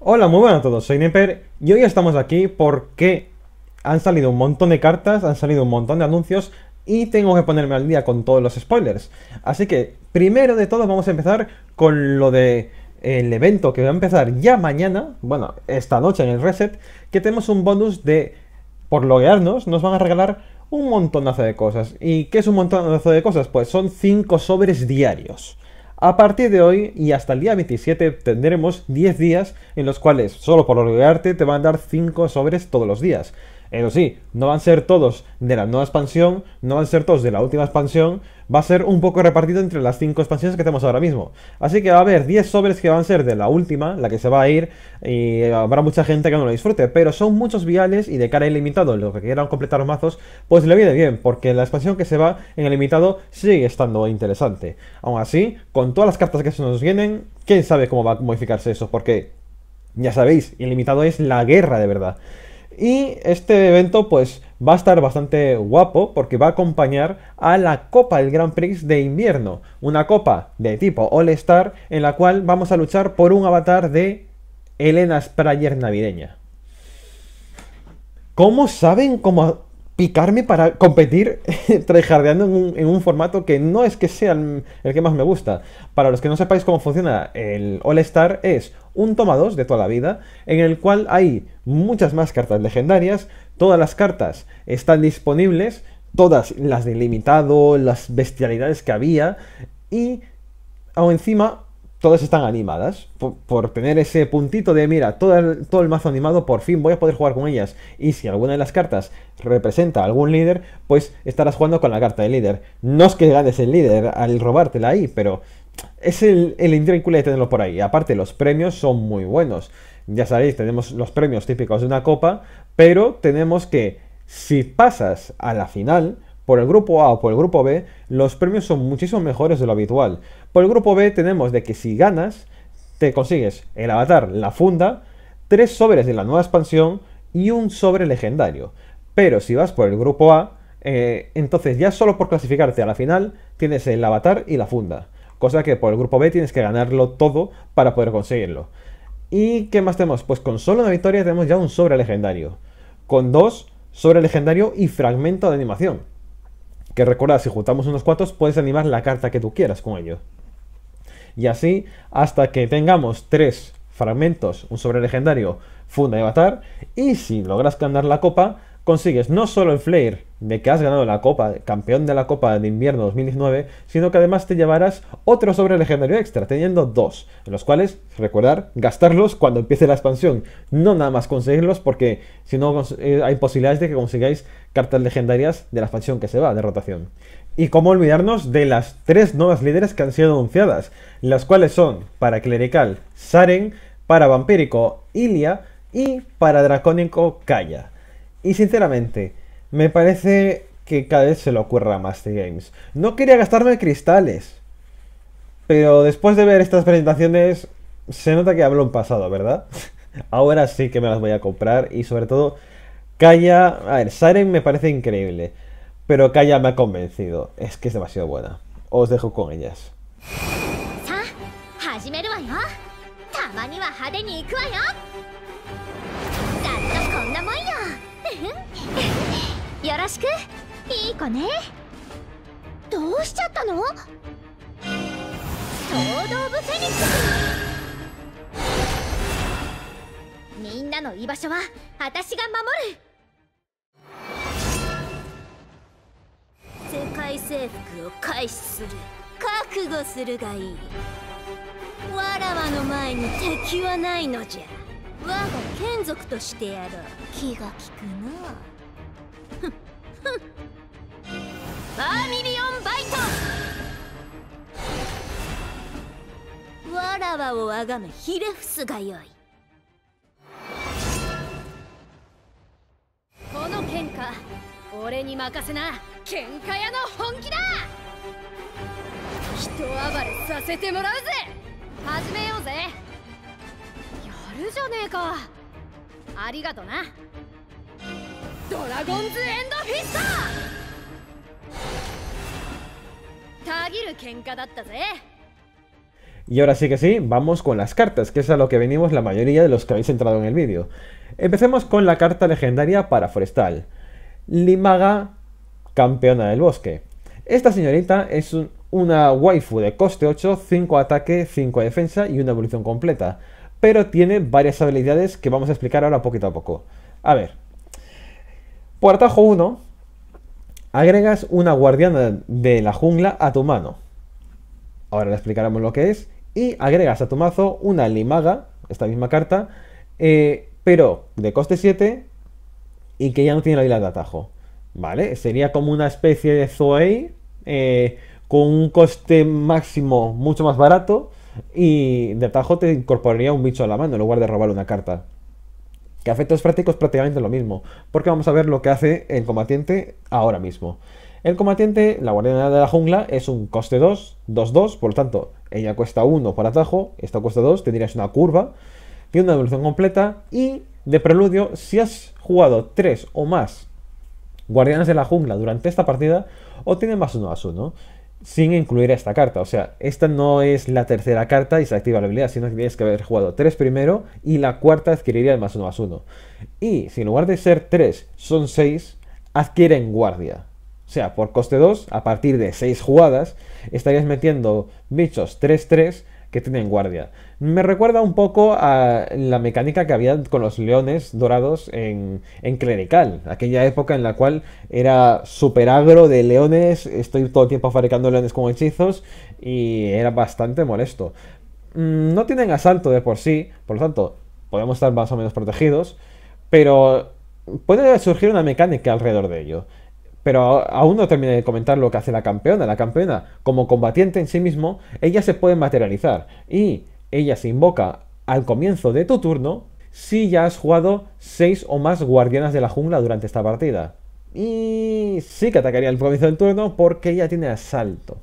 Hola, muy buenas a todos, soy Neper y hoy estamos aquí porque han salido un montón de cartas, han salido un montón de anuncios y tengo que ponerme al día con todos los spoilers. Así que, primero de todo, vamos a empezar con lo de el evento que va a empezar ya mañana, bueno, esta noche en el reset, que tenemos un bonus de, por loguearnos, nos van a regalar un montonazo de cosas. ¿Y qué es un montonazo de cosas? Pues son 5 sobres diarios. A partir de hoy y hasta el día 27 tendremos 10 días en los cuales solo por olvidarte te van a dar 5 sobres todos los días. Eso sí, no van a ser todos de la nueva expansión, no van a ser todos de la última expansión, va a ser un poco repartido entre las 5 expansiones que tenemos ahora mismo. Así que va a haber 10 sobres que van a ser de la última, la que se va a ir, y habrá mucha gente que no lo disfrute, pero son muchos viales y de cara ilimitado, Lo que quieran completar los mazos, pues le viene bien, porque la expansión que se va en el limitado sigue estando interesante. Aún así, con todas las cartas que se nos vienen, quién sabe cómo va a modificarse eso, porque ya sabéis, ilimitado es la guerra de verdad. Y este evento pues va a estar bastante guapo porque va a acompañar a la Copa del Gran Prix de invierno, una copa de tipo All Star en la cual vamos a luchar por un avatar de Elena Sprayer navideña. ¿Cómo saben cómo picarme para competir trejardeando en un, formato que no es que sea el, que más me gusta? Para los que no sepáis cómo funciona el All Star es un toma 2 de toda la vida, en el cual hay muchas más cartas legendarias, todas las cartas están disponibles, todas las de limitado, las bestialidades que había, y aún encima todas están animadas. Por, tener ese puntito de, mira, todo el, mazo animado, por fin voy a poder jugar con ellas. Y si alguna de las cartas representa a algún líder, pues estarás jugando con la carta del líder. No es que ganes el líder al robártela ahí, pero es el, el intrínculo de tenerlo por ahí. Aparte, los premios son muy buenos. Ya sabéis, tenemos los premios típicos de una copa, pero tenemos que, si pasas a la final, por el grupo A o por el grupo B, los premios son muchísimo mejores de lo habitual. Por el grupo B tenemos de que si ganas, te consigues el avatar, la funda, tres sobres de la nueva expansión y un sobre legendario. Pero si vas por el grupo A, eh, entonces ya solo por clasificarte a la final tienes el avatar y la funda. Cosa que por el grupo B tienes que ganarlo todo para poder conseguirlo. ¿Y qué más tenemos? Pues con solo una victoria tenemos ya un sobre legendario. Con dos, sobre legendario y fragmento de animación que recordad, si juntamos unos cuantos, puedes animar la carta que tú quieras con ellos. Y así, hasta que tengamos tres fragmentos, un sobre legendario, funda de avatar. Y si logras ganar la copa, consigues no solo el Flair de que has ganado la Copa, campeón de la Copa de Invierno 2019, sino que además te llevarás otro sobre legendario extra, teniendo dos, los cuales, recordar, gastarlos cuando empiece la expansión, no nada más conseguirlos, porque si no eh, hay posibilidades de que consigáis cartas legendarias de la expansión que se va de rotación. Y cómo olvidarnos de las tres nuevas líderes que han sido anunciadas, las cuales son para Clerical Saren, para Vampírico Ilia y para Dracónico Kaya. Y sinceramente, me parece que cada vez se le ocurra a Master Games. No quería gastarme cristales. Pero después de ver estas presentaciones, se nota que hablo en pasado, ¿verdad? Ahora sí que me las voy a comprar y sobre todo, Kaya... A ver, Siren me parece increíble, pero Kaya me ha convencido. Es que es demasiado buena. Os dejo con ellas. しくいい子ねどうしちゃったのソード・オブ・フェニックスみんなの居場所は私が守る世界征服を開始する覚悟するがいいわらわの前に敵はないのじゃ我が眷属としてやろう気が利くなフッバーミリオンバイトわらわをあがめヒレフスがよいこの喧嘩俺に任せな喧嘩屋の本気だ人暴れさせてもらうぜ始めようぜやるじゃねえかありがとな Y ahora sí que sí, vamos con las cartas, que es a lo que venimos la mayoría de los que habéis entrado en el vídeo. Empecemos con la carta legendaria para Forestal. Limaga, campeona del bosque. Esta señorita es una waifu de coste 8, 5 ataque, 5 defensa y una evolución completa. Pero tiene varias habilidades que vamos a explicar ahora poquito a poco. A ver, por atajo 1, agregas una guardiana de la jungla a tu mano. Ahora le explicaremos lo que es. Y agregas a tu mazo una limaga, esta misma carta, eh, pero de coste 7 y que ya no tiene la habilidad de atajo. ¿Vale? Sería como una especie de Zoe eh, con un coste máximo mucho más barato y de atajo te incorporaría un bicho a la mano en lugar de robar una carta. Que a efectos prácticos prácticamente lo mismo, porque vamos a ver lo que hace el combatiente ahora mismo. El combatiente, la guardiana de la jungla, es un coste 2, 2-2, por lo tanto, ella cuesta 1 por atajo, esta cuesta 2, tendrías una curva, tiene una evolución completa y de preludio, si has jugado 3 o más guardianes de la jungla durante esta partida, obtienes más 1 a 1 sin incluir esta carta. O sea, esta no es la tercera carta y se activa la habilidad, sino que tienes que haber jugado 3 primero y la cuarta adquiriría el más 1 más 1. Y si en lugar de ser 3 son 6, adquieren guardia. O sea, por coste 2, a partir de 6 jugadas, estarías metiendo bichos 3-3 que tienen guardia. Me recuerda un poco a la mecánica que había con los leones dorados en, en Clerical, aquella época en la cual era super agro de leones, estoy todo el tiempo fabricando leones con hechizos y era bastante molesto. Mm, no tienen asalto de por sí, por lo tanto, podemos estar más o menos protegidos, pero puede surgir una mecánica alrededor de ello. Pero aún no terminé de comentar lo que hace la campeona. La campeona, como combatiente en sí mismo, ella se puede materializar. Y ella se invoca al comienzo de tu turno si ya has jugado 6 o más guardianas de la jungla durante esta partida. Y sí que atacaría al comienzo del turno porque ella tiene asalto.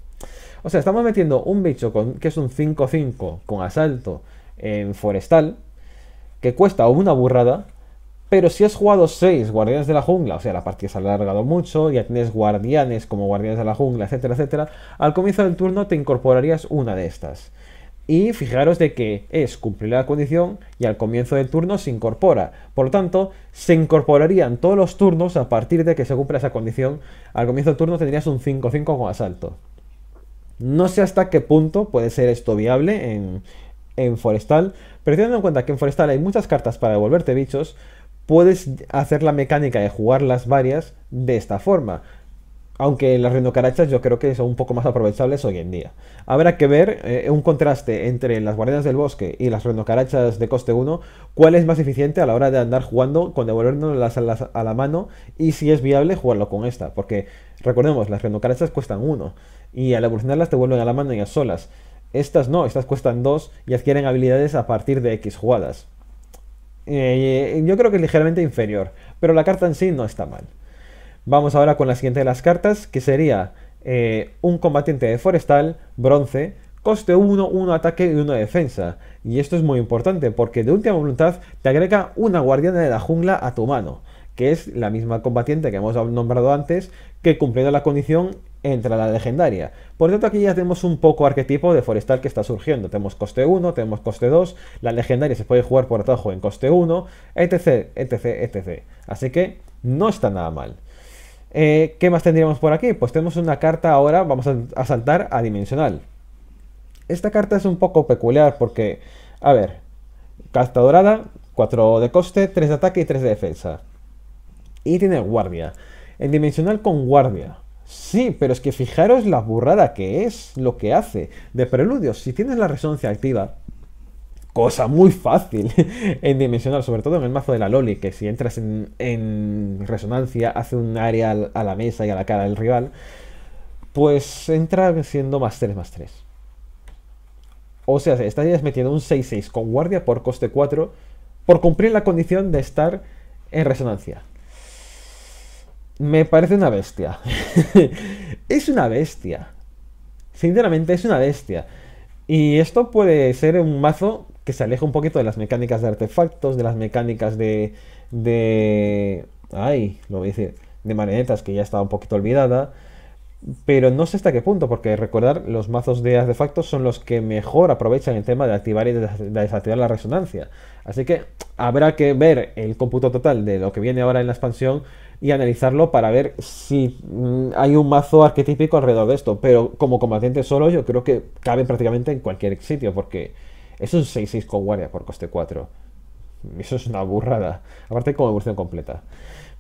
O sea, estamos metiendo un bicho que es un 5-5 con asalto en forestal, que cuesta una burrada, pero si has jugado 6 Guardianes de la Jungla, o sea, la partida se ha alargado mucho, ya tienes guardianes como Guardianes de la Jungla, etcétera, etcétera, al comienzo del turno te incorporarías una de estas. Y fijaros de que es cumplir la condición y al comienzo del turno se incorpora. Por lo tanto, se incorporarían todos los turnos a partir de que se cumpla esa condición. Al comienzo del turno tendrías un 5-5 con asalto. No sé hasta qué punto puede ser esto viable en, en Forestal, pero teniendo en cuenta que en Forestal hay muchas cartas para devolverte bichos, puedes hacer la mecánica de jugar las varias de esta forma. Aunque las renocarachas yo creo que son un poco más aprovechables hoy en día. Habrá que ver eh, un contraste entre las guardianas del bosque y las renocarachas de coste 1, cuál es más eficiente a la hora de andar jugando con devolvernos a, a la mano y si es viable jugarlo con esta. Porque recordemos, las renocarachas cuestan 1 y al evolucionarlas te vuelven a la mano y a solas. Estas no, estas cuestan 2 y adquieren habilidades a partir de X jugadas. Eh, yo creo que es ligeramente inferior, pero la carta en sí no está mal. Vamos ahora con la siguiente de las cartas, que sería eh, un combatiente de forestal, bronce, coste 1, 1 ataque y 1 defensa. Y esto es muy importante porque de última voluntad te agrega una guardiana de la jungla a tu mano, que es la misma combatiente que hemos nombrado antes, que cumpliendo la condición entra la legendaria. Por tanto, aquí ya tenemos un poco arquetipo de forestal que está surgiendo. Tenemos coste 1, tenemos coste 2, la legendaria se puede jugar por atajo en coste 1, etc, etc, etc. Así que no está nada mal. Eh, ¿Qué más tendríamos por aquí? Pues tenemos una carta ahora, vamos a, a saltar a dimensional. Esta carta es un poco peculiar porque, a ver, carta dorada, 4 de coste, 3 de ataque y 3 de defensa. Y tiene guardia. En dimensional con guardia. Sí, pero es que fijaros la burrada que es lo que hace. De preludios, si tienes la resonancia activa, cosa muy fácil en dimensional, sobre todo en el mazo de la Loli, que si entras en, en resonancia hace un área a la mesa y a la cara del rival, pues entra siendo más 3 más 3. O sea, estarías metiendo un 6-6 con guardia por coste 4 por cumplir la condición de estar en resonancia me parece una bestia. es una bestia. Sinceramente es una bestia. Y esto puede ser un mazo que se aleja un poquito de las mecánicas de artefactos, de las mecánicas de... de... Ay, lo voy a decir. De marionetas, que ya estaba un poquito olvidada. Pero no sé hasta qué punto, porque recordar, los mazos de artefactos son los que mejor aprovechan el tema de activar y desactivar la resonancia. Así que habrá que ver el cómputo total de lo que viene ahora en la expansión y analizarlo para ver si mm, hay un mazo arquetípico alrededor de esto. Pero como combatiente solo, yo creo que cabe prácticamente en cualquier sitio, porque es un 6-6 con guardia por coste 4. Eso es una burrada. Aparte, como evolución completa.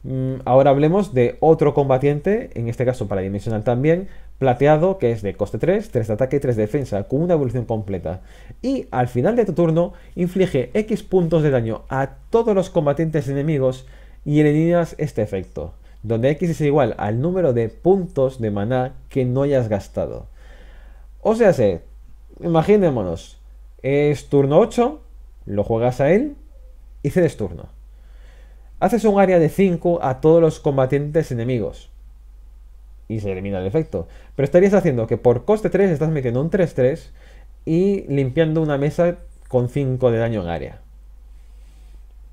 Mm, ahora hablemos de otro combatiente, en este caso para dimensional también, plateado, que es de coste 3, 3 de ataque y 3 de defensa, con una evolución completa. Y al final de tu turno, inflige X puntos de daño a todos los combatientes enemigos y eliminas este efecto, donde x es igual al número de puntos de maná que no hayas gastado. O sea, se, imaginémonos, es turno 8, lo juegas a él y cedes turno. Haces un área de 5 a todos los combatientes enemigos. Y se elimina el efecto. Pero estarías haciendo que por coste 3 estás metiendo un 3-3 y limpiando una mesa con 5 de daño en área.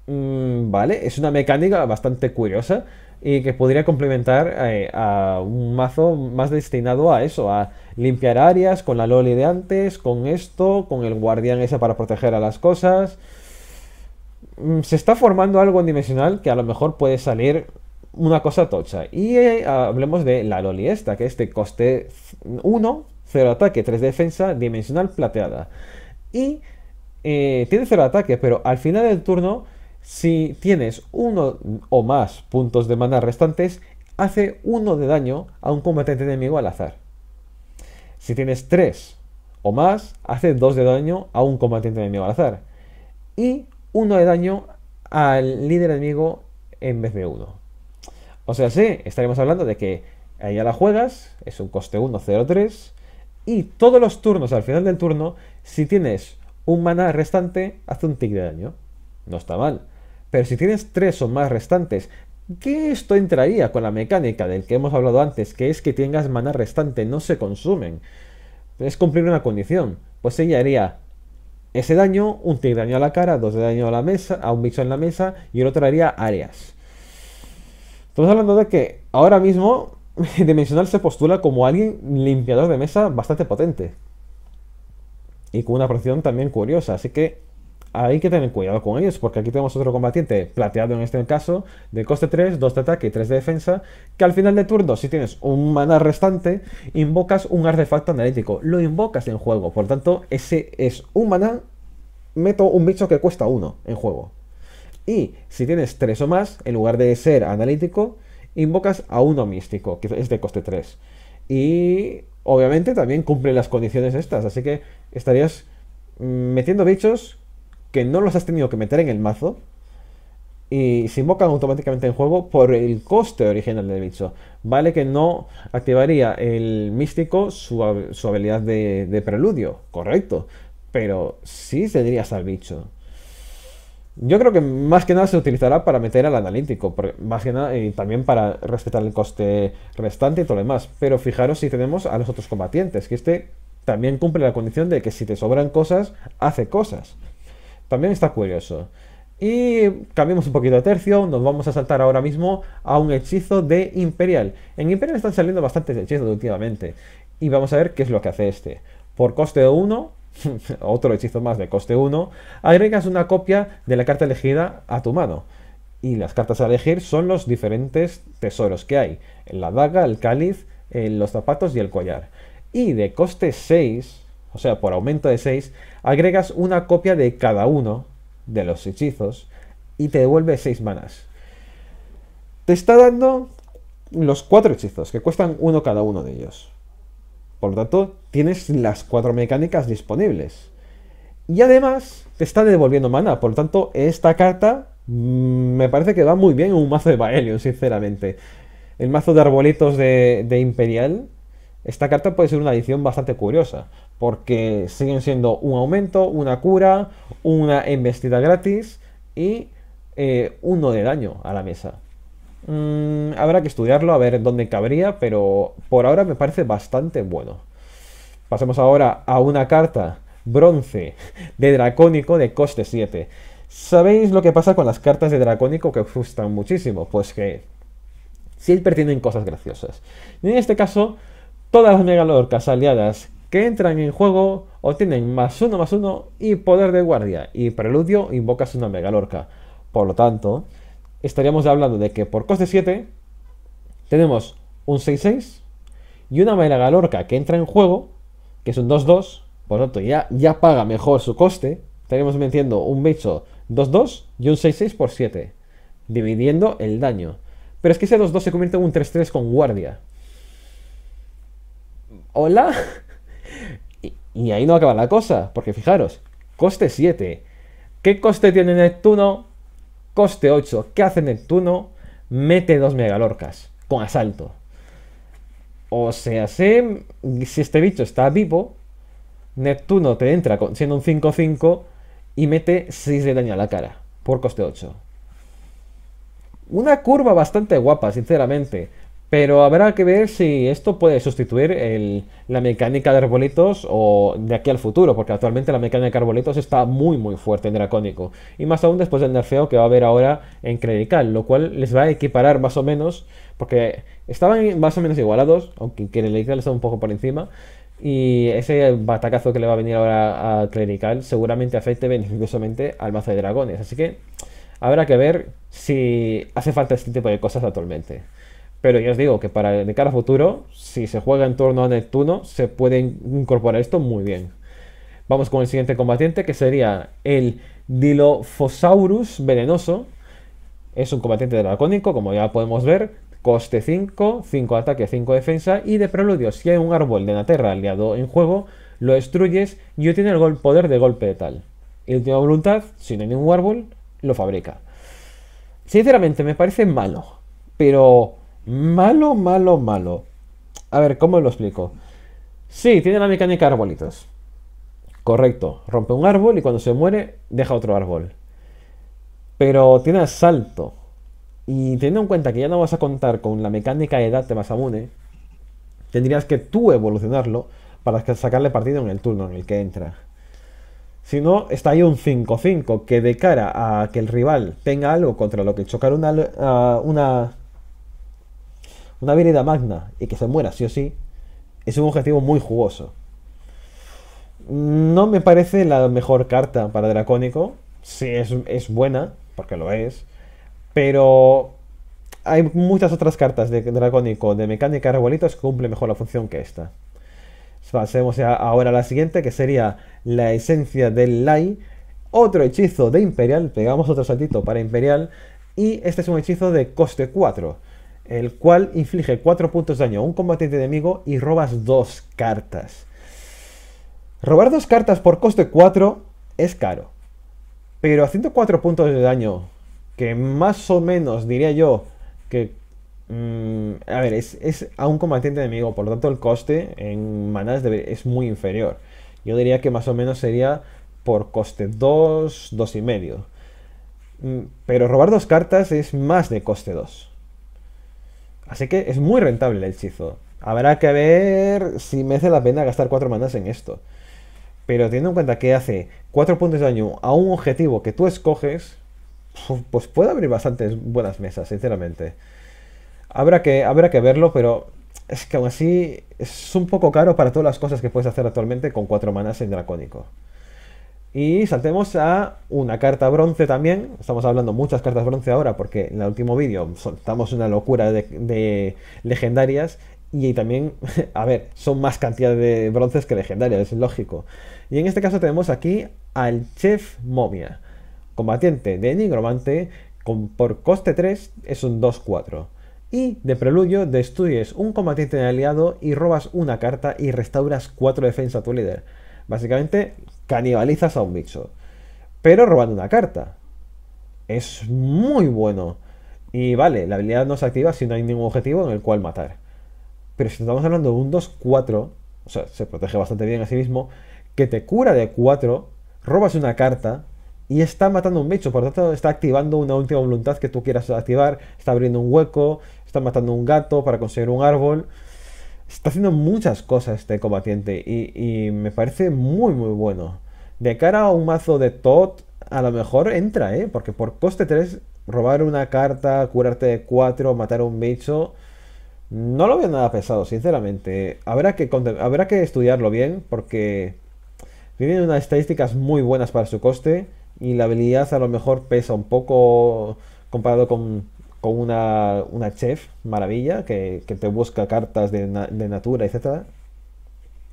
Mm, vale, es una mecánica bastante curiosa y que podría complementar eh, a un mazo más destinado a eso, a limpiar áreas con la Loli de antes, con esto, con el guardián ese para proteger a las cosas. Mm, se está formando algo en dimensional que a lo mejor puede salir una cosa tocha. Y eh, hablemos de la Loli esta, que es de coste 1, 0 ataque, 3 defensa, dimensional plateada. Y eh, tiene 0 ataque, pero al final del turno si tienes uno o más puntos de mana restantes, hace uno de daño a un combatiente enemigo al azar. Si tienes tres o más, hace dos de daño a un combatiente enemigo al azar. Y uno de daño al líder enemigo en vez de uno. O sea, sí, estaremos hablando de que ahí ya la juegas, es un coste 1, 0, 3. Y todos los turnos al final del turno, si tienes un mana restante, hace un tick de daño. No está mal. Pero si tienes tres o más restantes, ¿Qué esto entraría con la mecánica del que hemos hablado antes, que es que tengas mana restante, no se consumen. Es cumplir una condición. Pues ella haría ese daño, un de daño a la cara, dos de daño a la mesa, a un bicho en la mesa, y el otro haría áreas. Estamos hablando de que ahora mismo Dimensional se postula como alguien limpiador de mesa bastante potente. Y con una presión también curiosa, así que hay que tener cuidado con ellos, porque aquí tenemos otro combatiente plateado en este caso, de coste 3, 2 de ataque y 3 de defensa, que al final de turno, si tienes un mana restante, invocas un artefacto analítico, lo invocas en juego, por tanto, ese es un mana, meto un bicho que cuesta 1 en juego. Y si tienes 3 o más, en lugar de ser analítico, invocas a uno místico, que es de coste 3. Y obviamente también cumple las condiciones estas, así que estarías mm, metiendo bichos que no los has tenido que meter en el mazo y se invocan automáticamente en juego por el coste original del bicho. Vale que no activaría el místico su, habilidad de, preludio, correcto, pero sí cederías al bicho. Yo creo que más que nada se utilizará para meter al analítico, más y también para respetar el coste restante y todo lo demás. Pero fijaros si tenemos a los otros combatientes, que este también cumple la condición de que si te sobran cosas, hace cosas. También está curioso. Y cambiamos un poquito de tercio, nos vamos a saltar ahora mismo a un hechizo de Imperial. En Imperial están saliendo bastantes hechizos últimamente. Y vamos a ver qué es lo que hace este. Por coste 1, otro hechizo más de coste 1, agregas una copia de la carta elegida a tu mano. Y las cartas a elegir son los diferentes tesoros que hay. La daga, el cáliz, eh, los zapatos y el collar. Y de coste 6, o sea, por aumento de 6, agregas una copia de cada uno de los hechizos y te devuelve 6 manas. Te está dando los 4 hechizos, que cuestan uno cada uno de ellos. Por lo tanto, tienes las 4 mecánicas disponibles. Y además, te está devolviendo mana, por lo tanto, esta carta mm, me parece que va muy bien en un mazo de Baelion, sinceramente. El mazo de arbolitos de, de Imperial esta carta puede ser una edición bastante curiosa, porque siguen siendo un aumento, una cura, una embestida gratis y eh, uno de daño a la mesa. Mm, habrá que estudiarlo, a ver dónde cabría, pero por ahora me parece bastante bueno. Pasemos ahora a una carta bronce de dracónico de coste 7. ¿Sabéis lo que pasa con las cartas de dracónico que os gustan muchísimo? Pues que siempre tienen cosas graciosas. en este caso, Todas las megalorcas aliadas que entran en juego obtienen más uno más uno y poder de guardia. Y preludio invocas una megalorca. Por lo tanto, estaríamos hablando de que por coste 7 tenemos un 6-6 y una megalorca que entra en juego, que es un 2-2. Por lo tanto, ya, ya paga mejor su coste. Estaríamos metiendo un bicho 2-2 y un 6-6 por 7, dividiendo el daño. Pero es que ese 2-2 se convierte en un 3-3 con guardia hola. Y, ahí no acaba la cosa, porque fijaros, coste 7. ¿Qué coste tiene Neptuno? Coste 8. ¿Qué hace Neptuno? Mete dos megalorcas con asalto. O sea, si, si este bicho está vivo, Neptuno te entra con, siendo un 5-5 y mete 6 de daño a la cara por coste 8. Una curva bastante guapa, sinceramente. Pero habrá que ver si esto puede sustituir la mecánica de arbolitos o de aquí al futuro, porque actualmente la mecánica de arbolitos está muy muy fuerte en Dracónico. Y más aún después del nerfeo que va a haber ahora en Clerical, lo cual les va a equiparar más o menos, porque estaban más o menos igualados, aunque en Clerical está un poco por encima. Y ese batacazo que le va a venir ahora a Clerical seguramente afecte beneficiosamente al mazo de dragones. Así que habrá que ver si hace falta este tipo de cosas actualmente. Pero ya os digo que para de cara a futuro, si se juega en torno a Neptuno, se puede incorporar esto muy bien. Vamos con el siguiente combatiente, que sería el Dilophosaurus venenoso. Es un combatiente dracónico, como ya podemos ver. Coste 5, 5 ataque, 5 defensa. Y de preludio, si hay un árbol de tierra aliado en juego, lo destruyes y obtiene el poder de golpe de tal. Y última voluntad, si no hay ningún árbol, lo fabrica. Sinceramente, me parece malo. Pero Malo, malo, malo. A ver, ¿cómo lo explico? Sí, tiene la mecánica de arbolitos. Correcto. Rompe un árbol y cuando se muere, deja otro árbol. Pero tiene asalto. Y teniendo en cuenta que ya no vas a contar con la mecánica de edad de Masamune, tendrías que tú evolucionarlo para sacarle partido en el turno en el que entra. Si no, está ahí un 5-5 que de cara a que el rival tenga algo contra lo que chocar una, una una habilidad magna y que se muera sí o sí, es un objetivo muy jugoso. No me parece la mejor carta para Dracónico. Sí, es, es buena, porque lo es. Pero hay muchas otras cartas de Dracónico, de mecánica de arbolitos, que cumplen mejor la función que esta. Pasemos ahora a la siguiente, que sería la esencia del Lai. Otro hechizo de Imperial. Pegamos otro saltito para Imperial. Y este es un hechizo de coste 4 el cual inflige 4 puntos de daño a un combatiente enemigo y robas 2 cartas. Robar 2 cartas por coste 4 es caro, pero haciendo 4 puntos de daño, que más o menos diría yo que... Mm, a ver, es, a un combatiente enemigo, por lo tanto el coste en maná es muy inferior. Yo diría que más o menos sería por coste 2, 2,5. Mm, pero robar dos cartas es más de coste 2. Así que es muy rentable el hechizo. Habrá que ver si merece la pena gastar 4 manas en esto. Pero teniendo en cuenta que hace 4 puntos de daño a un objetivo que tú escoges, pues puede abrir bastantes buenas mesas, sinceramente. Habrá que, habrá que verlo, pero es que aún así es un poco caro para todas las cosas que puedes hacer actualmente con 4 manas en Dracónico. Y saltemos a una carta bronce también. Estamos hablando muchas cartas bronce ahora porque en el último vídeo soltamos una locura de, legendarias. Y también, a ver, son más cantidad de bronces que legendarias, es lógico. Y en este caso tenemos aquí al Chef Momia, combatiente de Nigromante, con, por coste 3 es un 2-4. Y de preludio, destruyes un combatiente de aliado y robas una carta y restauras 4 defensa a tu líder. Básicamente, canibalizas a un bicho. pero robando una carta. Es muy bueno. Y vale, la habilidad no se activa si no hay ningún objetivo en el cual matar. Pero si estamos hablando de un 2-4, o sea, se protege bastante bien a sí mismo, que te cura de 4, robas una carta y está matando un bicho, por lo tanto está activando una última voluntad que tú quieras activar, está abriendo un hueco, está matando un gato para conseguir un árbol está haciendo muchas cosas este combatiente y, me parece muy muy bueno. De cara a un mazo de tot, a lo mejor entra, ¿eh? Porque por coste 3, robar una carta, curarte de 4, matar a un bicho, no lo veo nada pesado, sinceramente. Habrá que, habrá que estudiarlo bien porque tiene unas estadísticas muy buenas para su coste y la habilidad a lo mejor pesa un poco comparado con con una, chef maravilla que, te busca cartas de, natura, etc.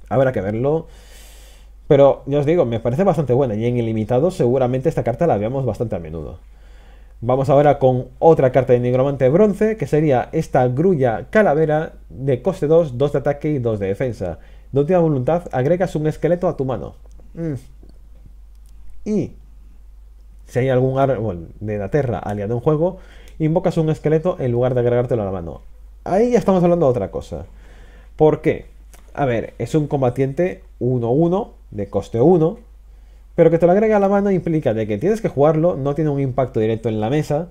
Habrá que verlo. Pero ya os digo, me parece bastante buena. Y en ilimitado seguramente esta carta la veamos bastante a menudo. Vamos ahora con otra carta de nigromante bronce, que sería esta grulla calavera de coste 2, 2 de ataque y 2 de defensa. De última voluntad, agregas un esqueleto a tu mano. Mm. Y si hay algún árbol de la tierra aliado en juego, invocas un esqueleto en lugar de agregártelo a la mano. Ahí ya estamos hablando de otra cosa. ¿Por qué? A ver, es un combatiente 1-1, de coste 1, pero que te lo agregue a la mano implica de que tienes que jugarlo, no tiene un impacto directo en la mesa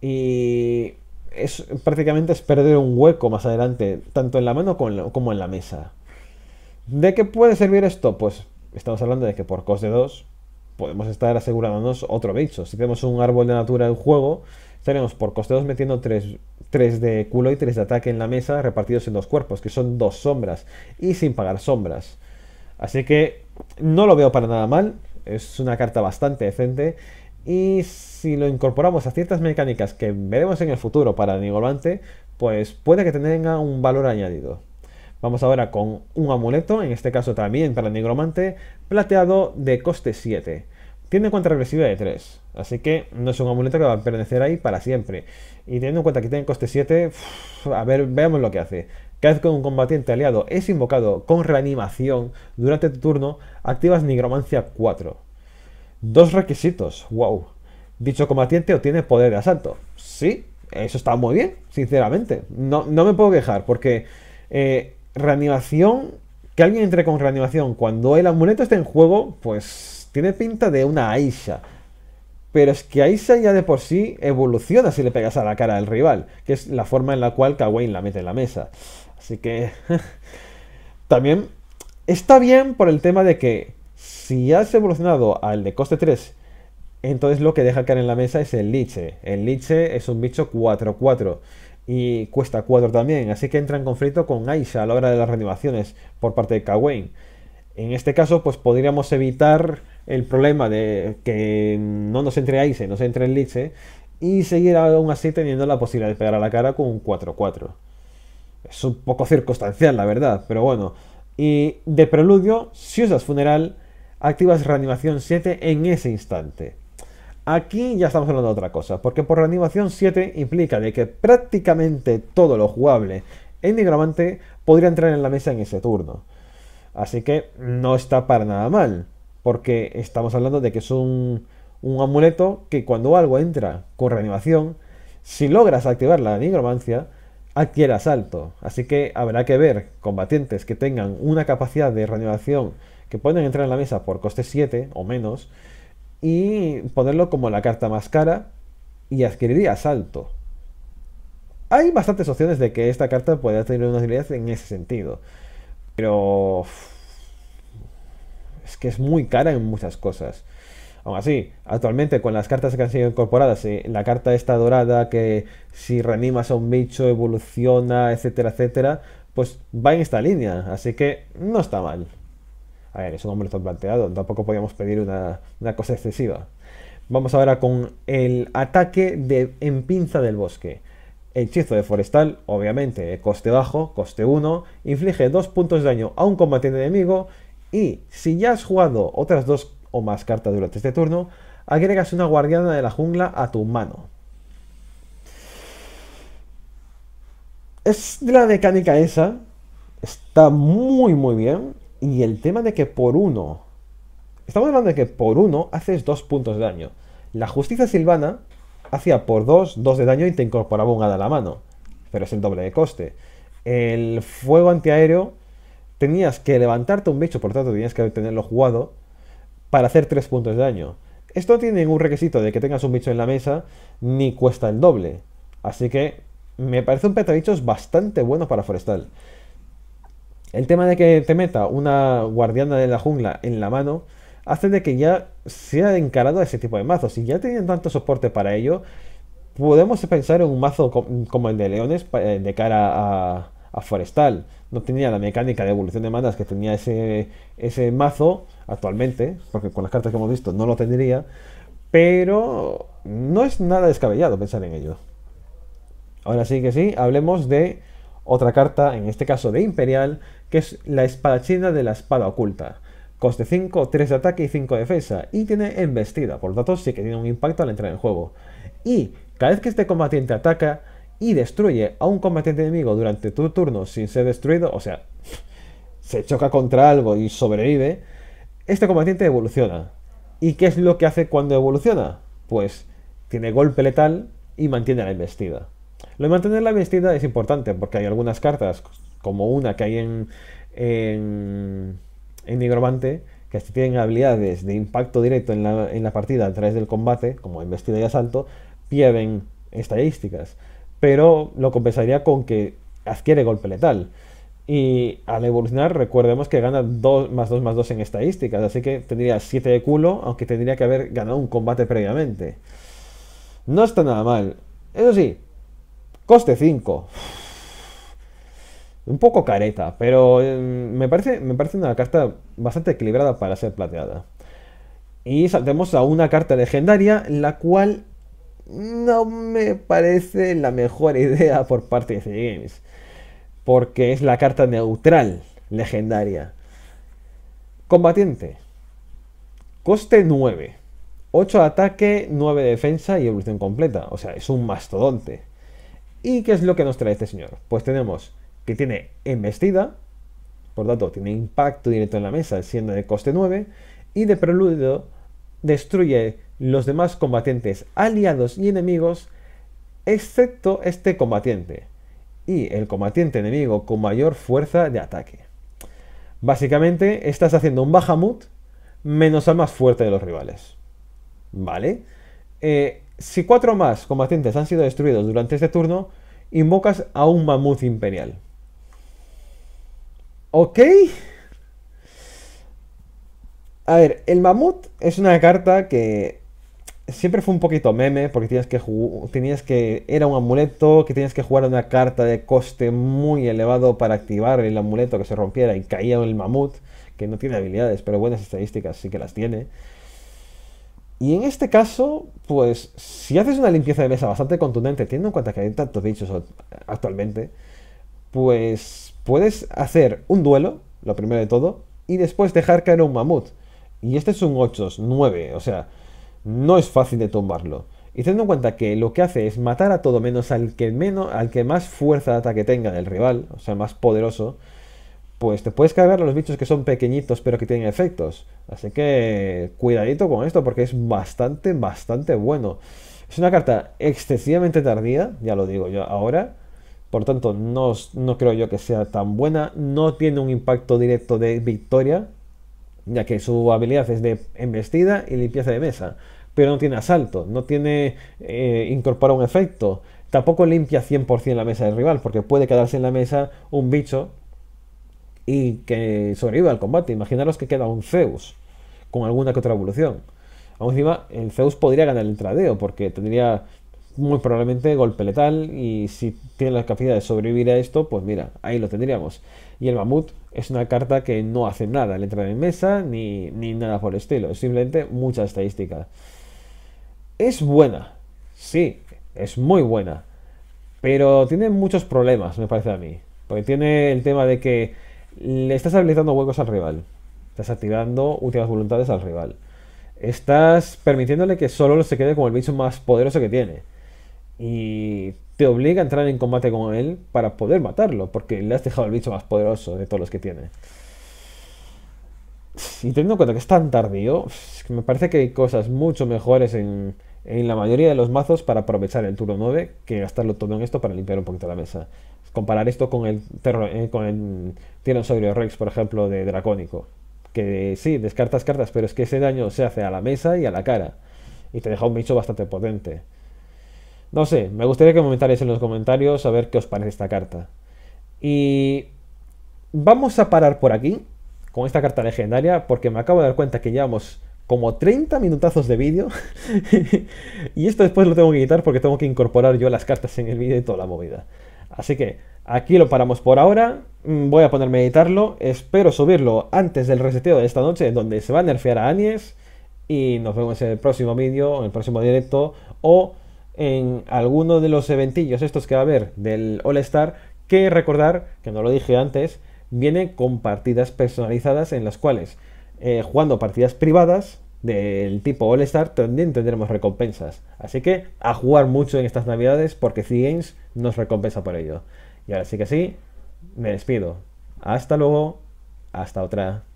y es prácticamente es perder un hueco más adelante, tanto en la mano como en la mesa. ¿De qué puede servir esto? Pues estamos hablando de que por coste 2 podemos estar asegurándonos otro bicho. Si tenemos un árbol de natura en juego, estaremos por costeos metiendo 3, de culo y 3 de ataque en la mesa repartidos en dos cuerpos, que son dos sombras, y sin pagar sombras. Así que no lo veo para nada mal, es una carta bastante decente. Y si lo incorporamos a ciertas mecánicas que veremos en el futuro para Nigolvante, pues puede que tenga un valor añadido. Vamos ahora con un amuleto, en este caso también para el nigromante, plateado de coste 7. Tiene cuenta regresiva de 3, así que no es un amuleto que va a permanecer ahí para siempre. Y teniendo en cuenta que tiene coste 7, a ver, veamos lo que hace. Cada vez que un combatiente aliado es invocado con reanimación durante tu turno, activas Nigromancia 4. Dos requisitos, wow. Dicho combatiente obtiene poder de asalto. Sí, eso está muy bien, sinceramente. No, me puedo quejar, porque eh, reanimación, que alguien entre con reanimación cuando el amuleto esté en juego, pues tiene pinta de una Aisha. Pero es que Aisha ya de por sí evoluciona si le pegas a la cara al rival, que es la forma en la cual Kawain la mete en la mesa. Así que también está bien por el tema de que si has evolucionado al de coste 3, entonces lo que deja caer en la mesa es el Liche. El Liche es un bicho 4-4 y cuesta 4 también, así que entra en conflicto con Aisha a la hora de las reanimaciones por parte de Kawain. En este caso, pues podríamos evitar el problema de que no nos entre Aisha, nos entre el Liche, y seguir aún así teniendo la posibilidad de pegar a la cara con un 4-4. Es un poco circunstancial, la verdad, pero bueno. Y de preludio, si usas funeral, activas reanimación 7 en ese instante. Aquí ya estamos hablando de otra cosa, porque por reanimación 7 implica de que prácticamente todo lo jugable en Nigromante podría entrar en la mesa en ese turno. Así que no está para nada mal, porque estamos hablando de que es un, amuleto que cuando algo entra con reanimación, si logras activar la nigromancia, adquiere asalto. Así que habrá que ver combatientes que tengan una capacidad de reanimación que pueden entrar en la mesa por coste 7 o menos, y ponerlo como la carta más cara y adquiriría asalto. Hay bastantes opciones de que esta carta pueda tener una utilidad en ese sentido, pero es que es muy cara en muchas cosas. Aún así, actualmente con las cartas que han sido incorporadas, eh, la carta esta dorada que si reanimas a un bicho, evoluciona, etcétera, etcétera, pues va en esta línea, así que no está mal. A ver, eso no me lo planteado, tampoco podíamos pedir una, cosa excesiva. Vamos ahora con el ataque de, en pinza del bosque. Hechizo de forestal, obviamente, eh, coste bajo, coste 1, inflige 2 puntos de daño a un combatiente enemigo y si ya has jugado otras 2 o más cartas durante este turno, agregas una guardiana de la jungla a tu mano. Es la mecánica esa, está muy muy bien, y el tema de que por uno. Estamos hablando de que por uno haces dos puntos de daño. La justicia silvana hacía por dos, dos de daño y te incorporaba un hada a la mano. Pero es el doble de coste. El fuego antiaéreo tenías que levantarte un bicho, por tanto tenías que tenerlo jugado para hacer tres puntos de daño. Esto no tiene ningún requisito de que tengas un bicho en la mesa, ni cuesta el doble. Así que me parece un es bastante bueno para Forestal. El tema de que te meta una guardiana de la jungla en la mano hace de que ya sea encarado ese tipo de mazos. Si ya tienen tanto soporte para ello, podemos pensar en un mazo como el de Leones eh, de cara a, Forestal. No tenía la mecánica de evolución de manas que tenía ese, ese mazo actualmente, porque con las cartas que hemos visto no lo tendría, pero no es nada descabellado pensar en ello. Ahora sí que sí, hablemos de otra carta, en este caso de Imperial, que es la espadachina de la espada oculta. Coste 5, 3 de ataque y 5 de defensa. Y tiene embestida, por lo tanto sí que tiene un impacto al entrar en juego. Y cada vez que este combatiente ataca y destruye a un combatiente enemigo durante tu turno sin ser destruido, o sea, se choca contra algo y sobrevive, este combatiente evoluciona. ¿Y qué es lo que hace cuando evoluciona? Pues tiene golpe letal y mantiene la embestida. Lo de mantener la vestida es importante porque hay algunas cartas, como una que hay en, en, Nigromante, que si tienen habilidades de impacto directo en la, partida a través del combate, como Vestida y asalto, pierden estadísticas. Pero lo compensaría con que adquiere golpe letal. Y al evolucionar, recordemos que gana 2 más 2 más 2 en estadísticas, así que tendría 7 de culo, aunque tendría que haber ganado un combate previamente. No está nada mal. Eso sí, Coste 5. Un poco careta, pero em, me parece, me parece una carta bastante equilibrada para ser plateada. Y saltemos a una carta legendaria, la cual no me parece la mejor idea por parte de Games. Porque es la carta neutral, legendaria. Combatiente. Coste 9. 8 ataque, 9 defensa y evolución completa. O sea, es un mastodonte. ¿Y qué es lo que nos trae este señor? Pues tenemos que tiene embestida, por tanto tiene impacto directo en la mesa, siendo de coste 9, y de preludio destruye los demás combatientes aliados y enemigos, excepto este combatiente, y el combatiente enemigo con mayor fuerza de ataque. Básicamente estás haciendo un Bahamut menos al más fuerte de los rivales. ¿Vale? Eh, si cuatro más combatientes han sido destruidos durante este turno, invocas a un mamut imperial. ¿Ok? A ver, el mamut es una carta que siempre fue un poquito meme, porque tenías que, tenías que era un amuleto, que tenías que jugar una carta de coste muy elevado para activar el amuleto que se rompiera y caía el mamut, que no tiene habilidades, pero buenas estadísticas sí que las tiene. Y en este caso, pues si haces una limpieza de mesa bastante contundente, teniendo en cuenta que hay tantos bichos actualmente, pues puedes hacer un duelo, lo primero de todo, y después dejar caer un mamut. Y este es un 8-9, o sea, no es fácil de tumbarlo. Y teniendo en cuenta que lo que hace es matar a todo menos al que, menos, al que más fuerza de ataque tenga del rival, o sea, más poderoso, pues te puedes cargar a los bichos que son pequeñitos pero que tienen efectos. Así que cuidadito con esto porque es bastante, bastante bueno. Es una carta excesivamente tardía, ya lo digo yo ahora. Por tanto, no, no creo yo que sea tan buena. No tiene un impacto directo de victoria, ya que su habilidad es de embestida y limpieza de mesa. Pero no tiene asalto, no tiene eh, incorporar un efecto. Tampoco limpia 100% la mesa del rival, porque puede quedarse en la mesa un bicho y que sobreviva al combate. Imaginaros que queda un Zeus con alguna que otra evolución. Aún encima, el Zeus podría ganar el tradeo porque tendría muy probablemente golpe letal y si tiene la capacidad de sobrevivir a esto, pues mira, ahí lo tendríamos. Y el mamut es una carta que no hace nada, le entrar en mesa ni, ni nada por el estilo, es simplemente mucha estadística. Es buena, sí, es muy buena, pero tiene muchos problemas, me parece a mí. Porque tiene el tema de que le estás habilitando huecos al rival. Estás activando últimas voluntades al rival. Estás permitiéndole que solo se quede con el bicho más poderoso que tiene. Y te obliga a entrar en combate con él para poder matarlo, porque le has dejado el bicho más poderoso de todos los que tiene. Y teniendo en cuenta que es tan tardío, me parece que hay cosas mucho mejores en, en la mayoría de los mazos para aprovechar el turno 9 que gastarlo todo en esto para limpiar un poquito la mesa comparar esto con el, eh, con Rex, por ejemplo, de Dracónico. Que sí, descartas cartas, pero es que ese daño se hace a la mesa y a la cara. Y te deja un bicho bastante potente. No sé, me gustaría que comentarais en los comentarios a ver qué os parece esta carta. Y vamos a parar por aquí con esta carta legendaria porque me acabo de dar cuenta que llevamos como 30 minutazos de vídeo y esto después lo tengo que quitar porque tengo que incorporar yo las cartas en el vídeo y toda la movida. Así que aquí lo paramos por ahora. Mm, voy a ponerme a editarlo. Espero subirlo antes del reseteo de esta noche, donde se va a nerfear a Anies. Y nos vemos en el próximo vídeo, en el próximo directo o en alguno de los eventillos estos que va a haber del All Star. Que recordar, que no lo dije antes, viene con partidas personalizadas en las cuales eh, jugando partidas privadas del tipo All Star también tendremos recompensas. Así que a jugar mucho en estas navidades porque C-Games nos recompensa por ello. Y ahora sí que sí, me despido. Hasta luego, hasta otra.